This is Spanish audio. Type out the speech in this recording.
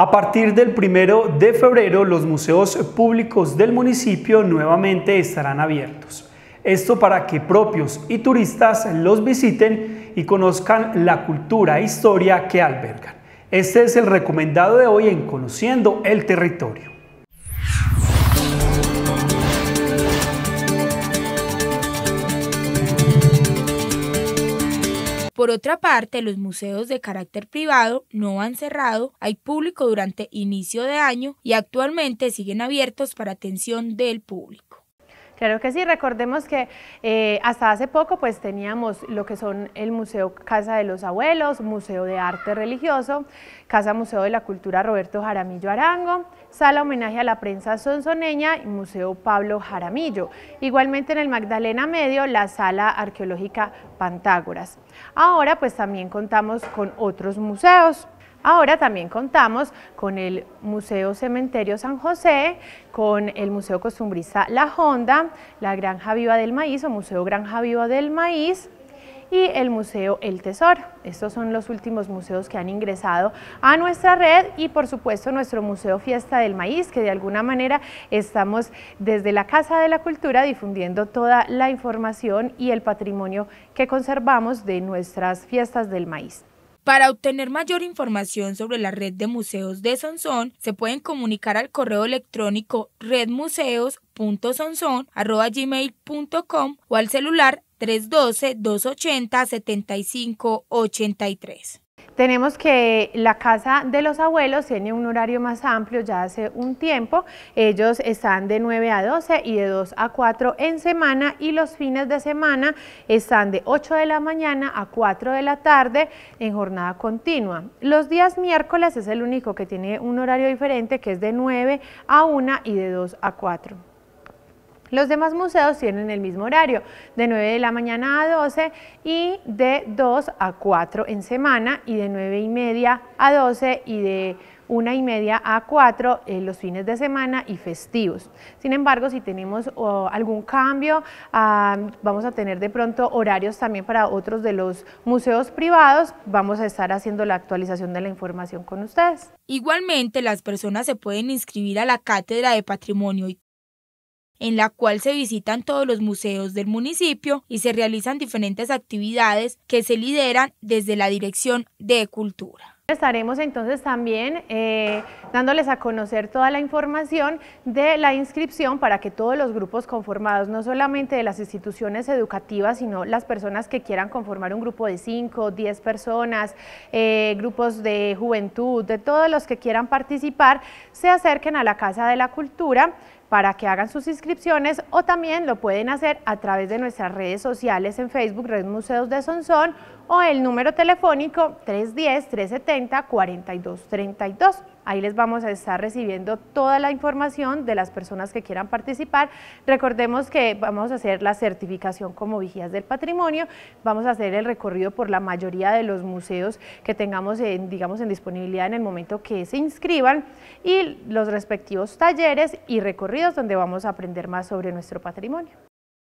A partir del primero de febrero, los museos públicos del municipio nuevamente estarán abiertos. Esto para que propios y turistas los visiten y conozcan la cultura e historia que albergan. Este es el recomendado de hoy en Conociendo el Territorio. Por otra parte, los museos de carácter privado no han cerrado hay público durante inicio de año y actualmente siguen abiertos para atención del público. Claro que sí, recordemos que eh, hasta hace poco pues teníamos lo que son el Museo Casa de los Abuelos, Museo de Arte Religioso, Casa Museo de la Cultura Roberto Jaramillo Arango, Sala Homenaje a la Prensa Sonsoneña y Museo Pablo Jaramillo. Igualmente en el Magdalena Medio, la Sala Arqueológica Pantágoras. Ahora pues también contamos con otros museos. Ahora también contamos con el Museo Cementerio San José, con el Museo Costumbrista La Honda, la Granja Viva del Maíz o Museo Granja Viva del Maíz, y el Museo El Tesoro. Estos son los últimos museos que han ingresado a nuestra red y por supuesto nuestro Museo Fiesta del Maíz, que de alguna manera estamos desde la Casa de la Cultura difundiendo toda la información y el patrimonio que conservamos de nuestras fiestas del maíz. Para obtener mayor información sobre la red de museos de Sonson, se pueden comunicar al correo electrónico redmuseos.sonsón.gmail.com o al celular 312-280-7583. Tenemos que la casa de los abuelos tiene un horario más amplio ya hace un tiempo. Ellos están de 9 a 12 y de 2 a 4 en semana y los fines de semana están de 8 de la mañana a 4 de la tarde en jornada continua. Los días miércoles es el único que tiene un horario diferente que es de 9 a 1 y de 2 a 4. Los demás museos tienen el mismo horario, de 9 de la mañana a 12 y de 2 a 4 en semana y de 9 y media a 12 y de 1 y media a 4 en eh, los fines de semana y festivos. Sin embargo, si tenemos algún cambio, vamos a tener de pronto horarios también para otros de los museos privados, vamos a estar haciendo la actualización de la información con ustedes. Igualmente, las personas se pueden inscribir a la Cátedra de Patrimonio y en la cual se visitan todos los museos del municipio y se realizan diferentes actividades que se lideran desde la Dirección de Cultura. Estaremos entonces también eh, dándoles a conocer toda la información de la inscripción para que todos los grupos conformados, no solamente de las instituciones educativas, sino las personas que quieran conformar un grupo de 5, 10 personas, eh, grupos de juventud, de todos los que quieran participar, se acerquen a la Casa de la Cultura para que hagan sus inscripciones o también lo pueden hacer a través de nuestras redes sociales en Facebook, Red Museos de Sonsón o el número telefónico 310-370-4232. Ahí les vamos a estar recibiendo toda la información de las personas que quieran participar. Recordemos que vamos a hacer la certificación como vigías del patrimonio, vamos a hacer el recorrido por la mayoría de los museos que tengamos en, digamos, en disponibilidad en el momento que se inscriban y los respectivos talleres y recorridos donde vamos a aprender más sobre nuestro patrimonio.